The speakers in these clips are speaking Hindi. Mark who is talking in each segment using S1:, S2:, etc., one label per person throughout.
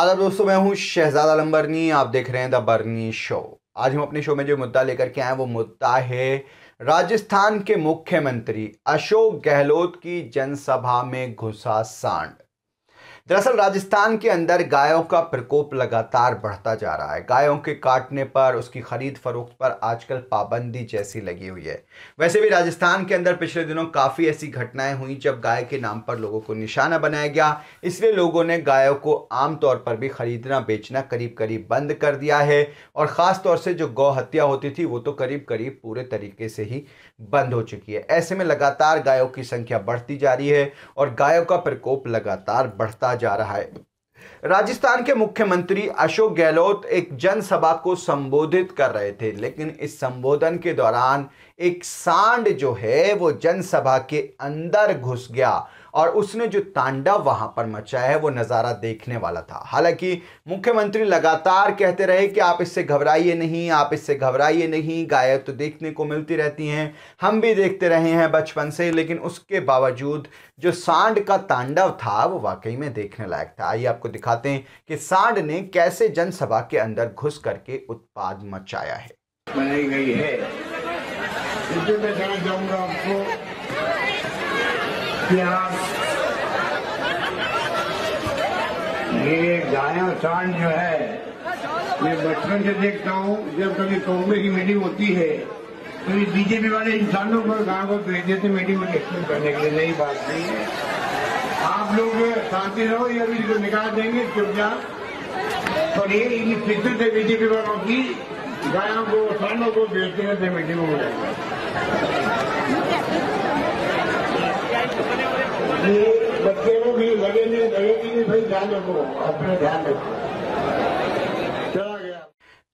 S1: आदाब दोस्तों मैं हूं शहजाद आलम बर्नी आप देख रहे हैं द बर्नी शो आज हम अपने शो में जो मुद्दा लेकर के आए वो मुद्दा है राजस्थान के मुख्यमंत्री अशोक गहलोत की जनसभा में घुसा सांड दरअसल राजस्थान के अंदर गायों का प्रकोप लगातार बढ़ता जा रहा है गायों के काटने पर उसकी खरीद फरोख्त पर आजकल पाबंदी जैसी लगी हुई है वैसे भी राजस्थान के अंदर पिछले दिनों काफ़ी ऐसी घटनाएं हुई जब गाय के नाम पर लोगों को निशाना बनाया गया इसलिए लोगों ने गायों को आमतौर पर भी खरीदना बेचना करीब करीब बंद कर दिया है और ख़ास तौर से जो गौ हत्या होती थी वो तो करीब करीब पूरे तरीके से ही बंद हो चुकी है ऐसे में लगातार गायों की संख्या बढ़ती जा रही है और गायों का प्रकोप लगातार बढ़ता बढ़ता जा रहा है राजस्थान के मुख्यमंत्री अशोक गहलोत एक जनसभा को संबोधित कर रहे थे लेकिन इस संबोधन के दौरान एक सांड जो है वो जनसभा के अंदर घुस गया और उसने जो तांडव वहां पर मचाया है वो नज़ारा देखने वाला था हालांकि मुख्यमंत्री लगातार कहते रहे कि आप इससे घबराइए नहीं आप इससे घबराइए नहीं गायब तो देखने को मिलती रहती हैं हम भी देखते रहे हैं बचपन से लेकिन उसके बावजूद जो सांड का तांडव था वो वाकई में देखने लायक था आइए आपको दिखाते हैं कि सांड ने कैसे जनसभा के अंदर घुस करके उत्पाद मचाया है
S2: मनाई गई है मैं कहना आपको किया ये गाया सांड जो है मैं बचपन से देखता हूँ जब कभी कांग्रेस की मीटिंग होती है तो ये बीजेपी वाले इंसानों को गांव को भेज देते मीटिंग में एक्सप्लेन करने के लिए नई बात नहीं है आप लोग शांति रहो ये अभी इसको निकाल देंगे चुपचाप पर ये इनकी फिक्र है बीजेपी वालों की गायों को सांडों को भेजते से मीटिंग में
S1: ये बच्चे को भी लगेंगे लगेगी नहीं भाई ध्यान रखो अपने ध्यान रखो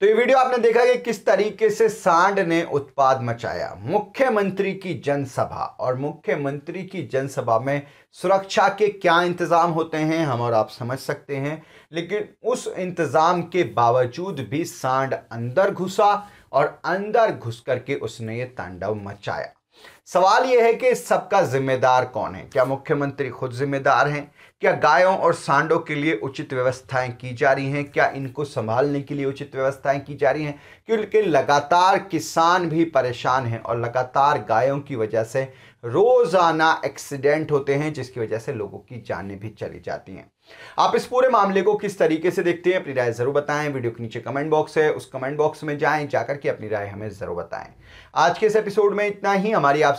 S1: तो ये वीडियो आपने देखा कि किस तरीके से सांड ने उत्पाद मचाया मुख्यमंत्री की जनसभा और मुख्यमंत्री की जनसभा में सुरक्षा के क्या इंतज़ाम होते हैं हम और आप समझ सकते हैं लेकिन उस इंतज़ाम के बावजूद भी सांड अंदर घुसा और अंदर घुस करके उसने ये तांडव मचाया सवाल यह है कि इस सबका जिम्मेदार कौन है क्या मुख्यमंत्री खुद जिम्मेदार हैं क्या गायों और सांडों के लिए उचित व्यवस्थाएं की जा रही हैं क्या इनको संभालने के लिए उचित व्यवस्थाएं की जा रही हैं क्योंकि लगातार किसान भी परेशान हैं और लगातार गायों की वजह से रोज़ाना एक्सीडेंट होते हैं जिसकी वजह से लोगों की जानें भी चली जाती हैं आप इस पूरे मामले को किस तरीके से देखते हैं अपनी राय ज़रूर बताएं वीडियो के नीचे कमेंट बॉक्स है उस कमेंट बॉक्स में जाएं जाकर के अपनी राय हमें ज़रूर बताएं आज के इस एपिसोड में इतना ही हमारी आप